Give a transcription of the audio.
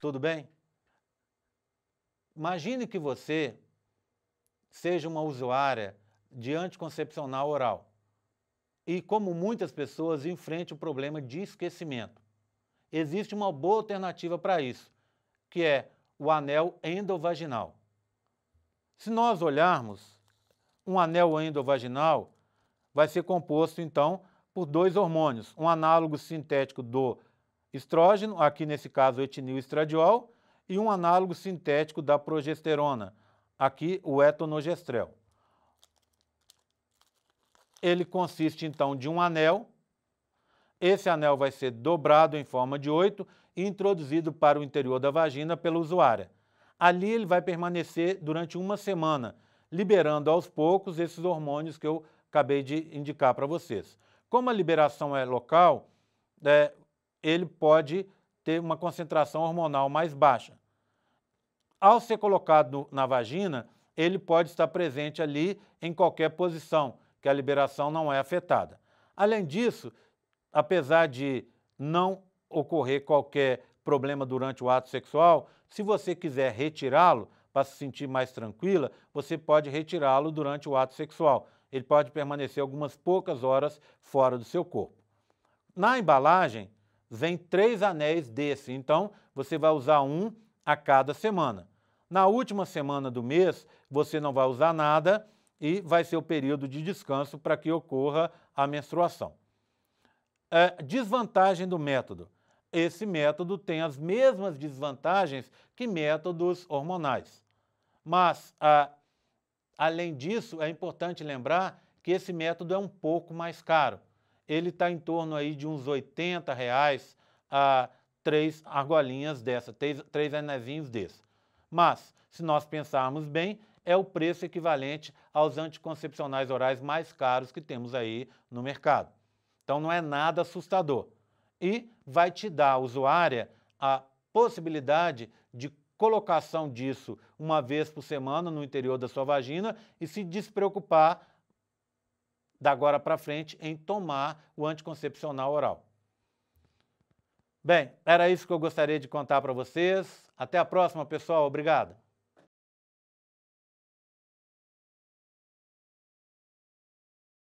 Tudo bem? Imagine que você seja uma usuária de anticoncepcional oral e, como muitas pessoas, enfrente o problema de esquecimento. Existe uma boa alternativa para isso, que é o anel endovaginal. Se nós olharmos, um anel endovaginal vai ser composto, então, por dois hormônios, um análogo sintético do estrógeno, aqui nesse caso etinil estradiol, e um análogo sintético da progesterona, aqui o etonogestrel. Ele consiste então de um anel. Esse anel vai ser dobrado em forma de oito e introduzido para o interior da vagina pela usuária. Ali ele vai permanecer durante uma semana, liberando aos poucos esses hormônios que eu acabei de indicar para vocês. Como a liberação é local, é, ele pode ter uma concentração hormonal mais baixa. Ao ser colocado na vagina, ele pode estar presente ali em qualquer posição, que a liberação não é afetada. Além disso, apesar de não ocorrer qualquer problema durante o ato sexual, se você quiser retirá-lo para se sentir mais tranquila, você pode retirá-lo durante o ato sexual. Ele pode permanecer algumas poucas horas fora do seu corpo. Na embalagem, vem três anéis desse. Então, você vai usar um a cada semana. Na última semana do mês, você não vai usar nada e vai ser o período de descanso para que ocorra a menstruação. É, desvantagem do método. Esse método tem as mesmas desvantagens que métodos hormonais. Mas, a, além disso, é importante lembrar que esse método é um pouco mais caro ele está em torno aí de uns 80 reais a três argolinhas dessa, três, três anezinhos desse. Mas, se nós pensarmos bem, é o preço equivalente aos anticoncepcionais orais mais caros que temos aí no mercado. Então não é nada assustador. E vai te dar, usuária, a possibilidade de colocação disso uma vez por semana no interior da sua vagina e se despreocupar da agora para frente em tomar o anticoncepcional oral. Bem, era isso que eu gostaria de contar para vocês. Até a próxima, pessoal. Obrigado.